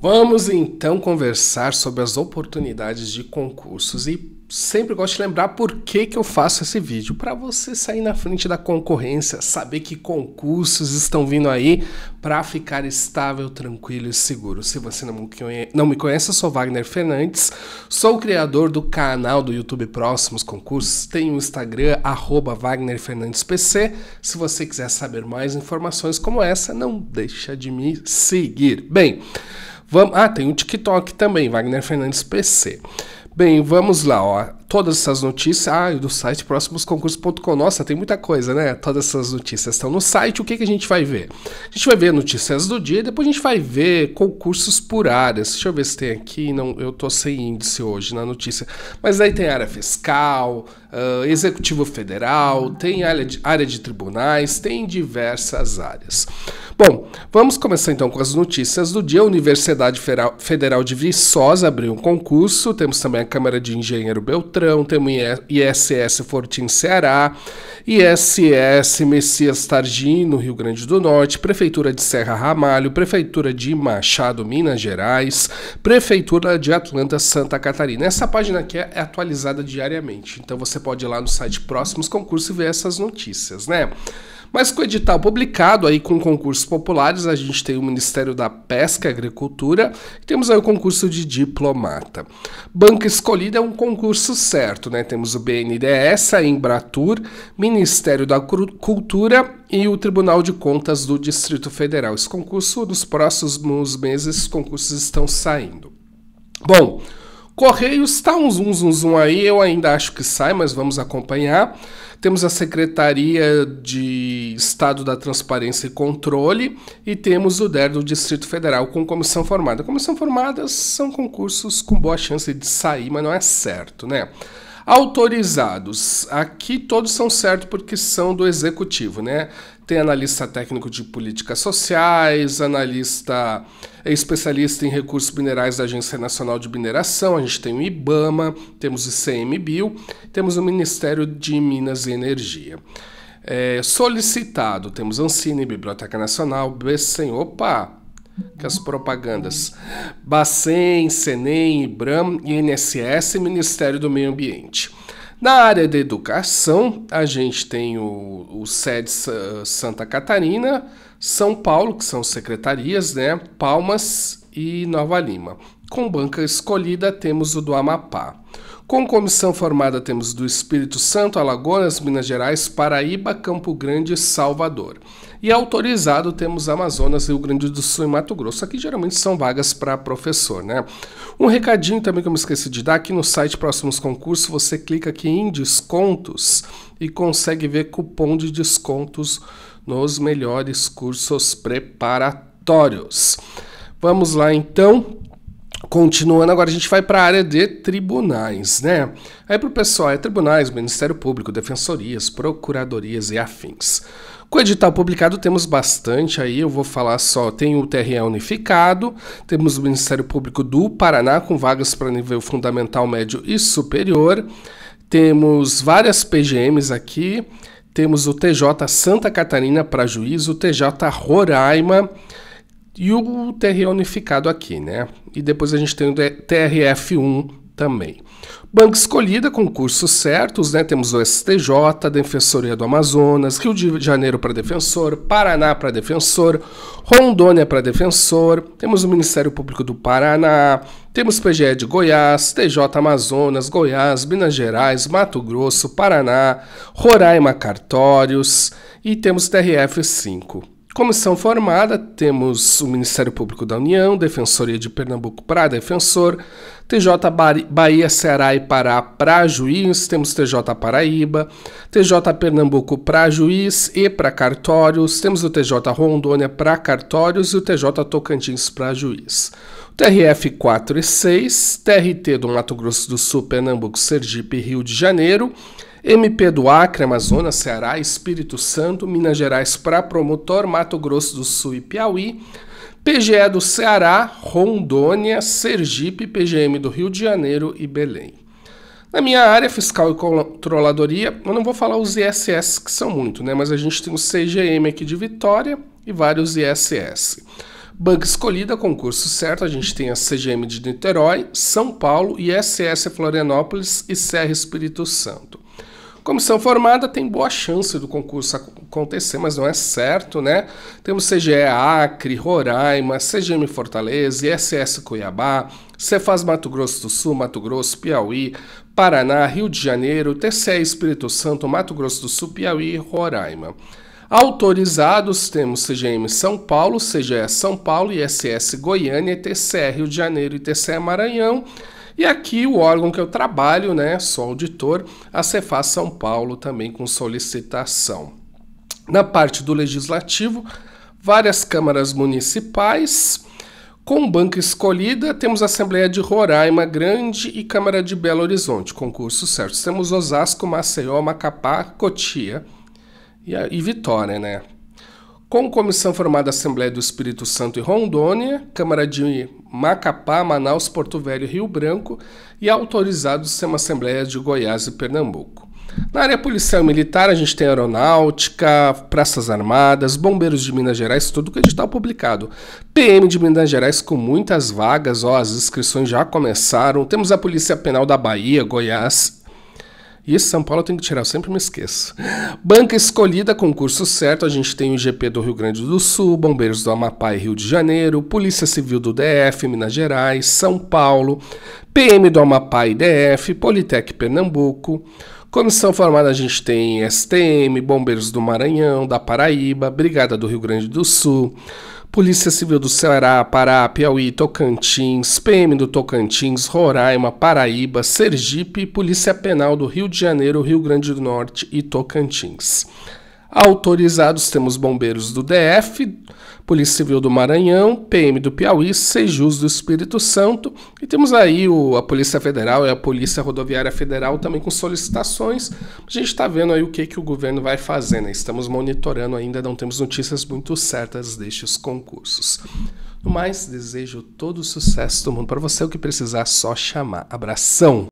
Vamos então conversar sobre as oportunidades de concursos e sempre gosto de lembrar por que, que eu faço esse vídeo, para você sair na frente da concorrência, saber que concursos estão vindo aí para ficar estável, tranquilo e seguro. Se você não me conhece, eu sou Wagner Fernandes, sou o criador do canal do YouTube Próximos Concursos, tenho o Instagram, arroba Wagner Fernandes PC. Se você quiser saber mais informações como essa, não deixa de me seguir. Bem... Vamos, ah, tem o TikTok também, Wagner Fernandes PC. Bem, vamos lá, ó. Todas essas notícias, ah, do site próximosconcursos.com. Nossa, tem muita coisa, né? Todas essas notícias estão no site. O que, que a gente vai ver? A gente vai ver notícias do dia, depois a gente vai ver concursos por áreas. Deixa eu ver se tem aqui, não, eu tô sem índice hoje na notícia. Mas aí tem área fiscal, uh, executivo federal, tem área de, área de tribunais, tem diversas áreas. Bom, vamos começar então com as notícias do dia. A Universidade Federal de Viçosa abriu um concurso, temos também a Câmara de Engenheiro Beltrão, temos ISS Fortim Ceará, ISS Messias Targin, no Rio Grande do Norte, Prefeitura de Serra Ramalho, Prefeitura de Machado, Minas Gerais, Prefeitura de Atlanta, Santa Catarina. Essa página aqui é atualizada diariamente, então você você pode ir lá no site Próximos Concursos e ver essas notícias, né? Mas com o edital publicado aí com concursos populares, a gente tem o Ministério da Pesca e Agricultura e temos aí o concurso de diplomata. Banca escolhida é um concurso certo, né? Temos o BNDES, a Embratur, Ministério da Cultura e o Tribunal de Contas do Distrito Federal. Esse concurso, nos próximos meses, concursos estão saindo. Bom, Correios está um zoom, zoom, zoom aí, eu ainda acho que sai, mas vamos acompanhar. Temos a Secretaria de Estado da Transparência e Controle e temos o DER do Distrito Federal com comissão formada. Comissão formada são concursos com boa chance de sair, mas não é certo, né? Autorizados. Aqui todos são certos porque são do executivo, né? tem analista técnico de políticas sociais, analista é especialista em recursos minerais da Agência Nacional de Mineração, a gente tem o IBAMA, temos o ICMBio, temos o Ministério de Minas e Energia. É, solicitado, temos Ancine, Biblioteca Nacional, BCEN, opa, que as propagandas, Bacen, Senem, IBRAM, INSS e Ministério do Meio Ambiente. Na área da educação, a gente tem o, o SED Santa Catarina, São Paulo, que são secretarias, né? Palmas e Nova Lima. Com banca escolhida, temos o do Amapá. Com comissão formada, temos do Espírito Santo, Alagoas, Minas Gerais, Paraíba, Campo Grande e Salvador. E autorizado temos Amazonas, Rio Grande do Sul e Mato Grosso. Aqui geralmente são vagas para professor, né? Um recadinho também que eu me esqueci de dar, aqui no site Próximos Concursos você clica aqui em descontos e consegue ver cupom de descontos nos melhores cursos preparatórios. Vamos lá então. Continuando, agora a gente vai para a área de tribunais, né? Aí para o pessoal, é tribunais, Ministério Público, defensorias, procuradorias e afins. Com o edital publicado temos bastante aí, eu vou falar só, tem o TRE unificado, temos o Ministério Público do Paraná com vagas para nível fundamental, médio e superior, temos várias PGMs aqui, temos o TJ Santa Catarina para juízo, o TJ Roraima, e o TRE unificado aqui, né? E depois a gente tem o TRF1 também. Banca escolhida, concursos certos, né? Temos o STJ, Defensoria do Amazonas, Rio de Janeiro para defensor, Paraná para defensor, Rondônia para defensor, temos o Ministério Público do Paraná, temos PGE de Goiás, TJ Amazonas, Goiás, Minas Gerais, Mato Grosso, Paraná, Roraima Cartórios e temos TRF 5. Comissão formada, temos o Ministério Público da União, Defensoria de Pernambuco para defensor, TJ Bahia, Ceará e Pará para juiz, temos TJ Paraíba, TJ Pernambuco para juiz e para cartórios, temos o TJ Rondônia para cartórios e o TJ Tocantins para juiz. TRF 4 e 6, TRT do Mato Grosso do Sul, Pernambuco, Sergipe e Rio de Janeiro, MP do Acre, Amazonas, Ceará, Espírito Santo, Minas Gerais para promotor, Mato Grosso do Sul e Piauí, PGE do Ceará, Rondônia, Sergipe, PGM do Rio de Janeiro e Belém. Na minha área fiscal e controladoria, eu não vou falar os ISS, que são muito, né? Mas a gente tem o CGM aqui de Vitória e vários ISS. Banca escolhida, concurso certo, a gente tem a CGM de Niterói, São Paulo, ISS Florianópolis e Serra Espírito Santo. Comissão formada tem boa chance do concurso acontecer, mas não é certo, né? Temos CGE Acre, Roraima, CGM Fortaleza, ISS Cuiabá, Cefaz Mato Grosso do Sul, Mato Grosso, Piauí, Paraná, Rio de Janeiro, TCE Espírito Santo, Mato Grosso do Sul, Piauí, Roraima. Autorizados temos CGM São Paulo, CGE São Paulo, ISS Goiânia, TCE Rio de Janeiro e TCE Maranhão. E aqui o órgão que eu trabalho, né, sou auditor, a Cefaz São Paulo também com solicitação. Na parte do legislativo, várias câmaras municipais, com banca escolhida, temos a Assembleia de Roraima Grande e Câmara de Belo Horizonte, concurso certo. Temos Osasco, Maceió, Macapá, Cotia e, e Vitória, né? com comissão formada Assembleia do Espírito Santo e Rondônia, Câmara de Macapá, Manaus, Porto Velho e Rio Branco e autorizados ser uma Assembleia de Goiás e Pernambuco. Na área policial e militar, a gente tem aeronáutica, praças armadas, bombeiros de Minas Gerais, tudo que é edital publicado. PM de Minas Gerais com muitas vagas, ó, as inscrições já começaram. Temos a Polícia Penal da Bahia, Goiás e esse São Paulo eu tenho que tirar, eu sempre me esqueço. Banca escolhida, concurso certo, a gente tem o GP do Rio Grande do Sul, Bombeiros do Amapá e Rio de Janeiro, Polícia Civil do DF, Minas Gerais, São Paulo, PM do Amapá e DF, Politec Pernambuco. Comissão formada a gente tem STM, Bombeiros do Maranhão, da Paraíba, Brigada do Rio Grande do Sul, Polícia Civil do Ceará, Pará, Piauí, Tocantins, PM do Tocantins, Roraima, Paraíba, Sergipe, Polícia Penal do Rio de Janeiro, Rio Grande do Norte e Tocantins. Autorizados temos bombeiros do DF, Polícia Civil do Maranhão, PM do Piauí, Sejus do Espírito Santo e temos aí o, a Polícia Federal e é a Polícia Rodoviária Federal também com solicitações. A gente está vendo aí o que, que o governo vai fazer, né? Estamos monitorando ainda, não temos notícias muito certas destes concursos. No mais, desejo todo o sucesso do mundo para você. O que precisar, só chamar. Abração!